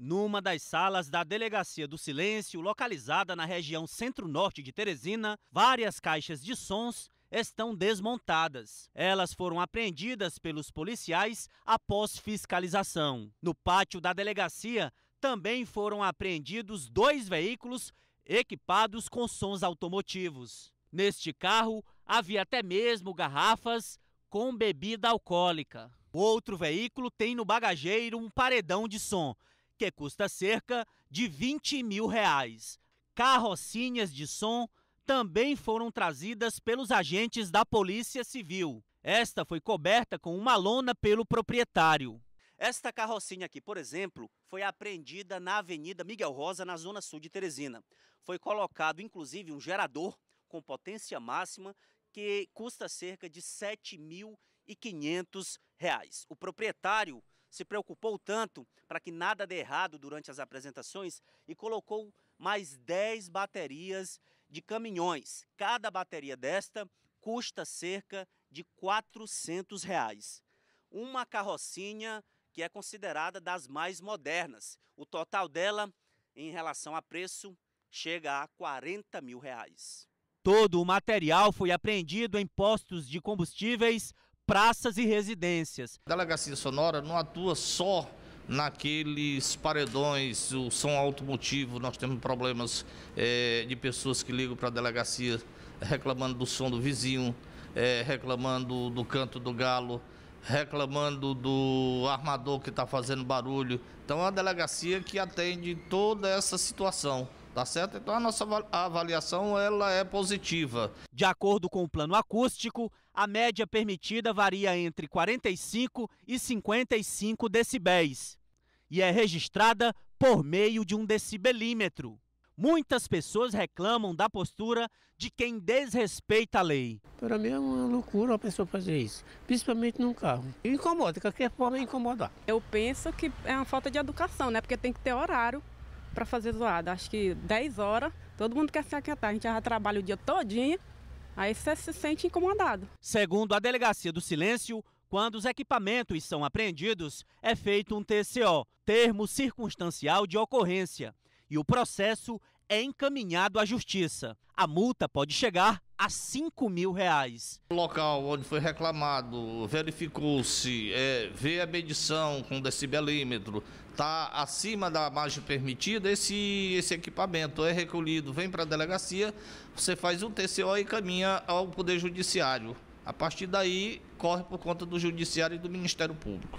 Numa das salas da Delegacia do Silêncio, localizada na região centro-norte de Teresina, várias caixas de sons estão desmontadas. Elas foram apreendidas pelos policiais após fiscalização. No pátio da delegacia também foram apreendidos dois veículos equipados com sons automotivos. Neste carro havia até mesmo garrafas com bebida alcoólica. Outro veículo tem no bagageiro um paredão de som que custa cerca de 20 mil reais. Carrocinhas de som também foram trazidas pelos agentes da Polícia Civil. Esta foi coberta com uma lona pelo proprietário. Esta carrocinha aqui, por exemplo, foi apreendida na Avenida Miguel Rosa, na zona sul de Teresina. Foi colocado, inclusive, um gerador com potência máxima que custa cerca de R$ 7.500. O proprietário se preocupou tanto para que nada dê errado durante as apresentações e colocou mais 10 baterias de caminhões. Cada bateria desta custa cerca de 400 reais. Uma carrocinha que é considerada das mais modernas. O total dela, em relação a preço, chega a 40 mil reais. Todo o material foi apreendido em postos de combustíveis praças e residências. A Delegacia Sonora não atua só naqueles paredões, o som automotivo, nós temos problemas é, de pessoas que ligam para a delegacia reclamando do som do vizinho, é, reclamando do canto do galo, reclamando do armador que está fazendo barulho. Então é uma delegacia que atende toda essa situação. Tá certo? Então a nossa avaliação ela é positiva. De acordo com o plano acústico, a média permitida varia entre 45 e 55 decibéis e é registrada por meio de um decibelímetro. Muitas pessoas reclamam da postura de quem desrespeita a lei. Para mim é uma loucura uma pessoa fazer isso, principalmente num carro. Incomoda, qualquer forma é incomodar. Eu penso que é uma falta de educação, né? Porque tem que ter horário para fazer zoada. Acho que 10 horas, todo mundo quer se aquietar. A gente já trabalha o dia todinho, aí você se sente incomodado. Segundo a Delegacia do Silêncio, quando os equipamentos são apreendidos, é feito um TCO, termo circunstancial de ocorrência, e o processo é encaminhado à justiça. A multa pode chegar a 5 mil reais. O local onde foi reclamado, verificou-se, é, vê a medição com decibelímetro, está acima da margem permitida, esse, esse equipamento é recolhido, vem para a delegacia, você faz um TCO e caminha ao Poder Judiciário. A partir daí, corre por conta do Judiciário e do Ministério Público.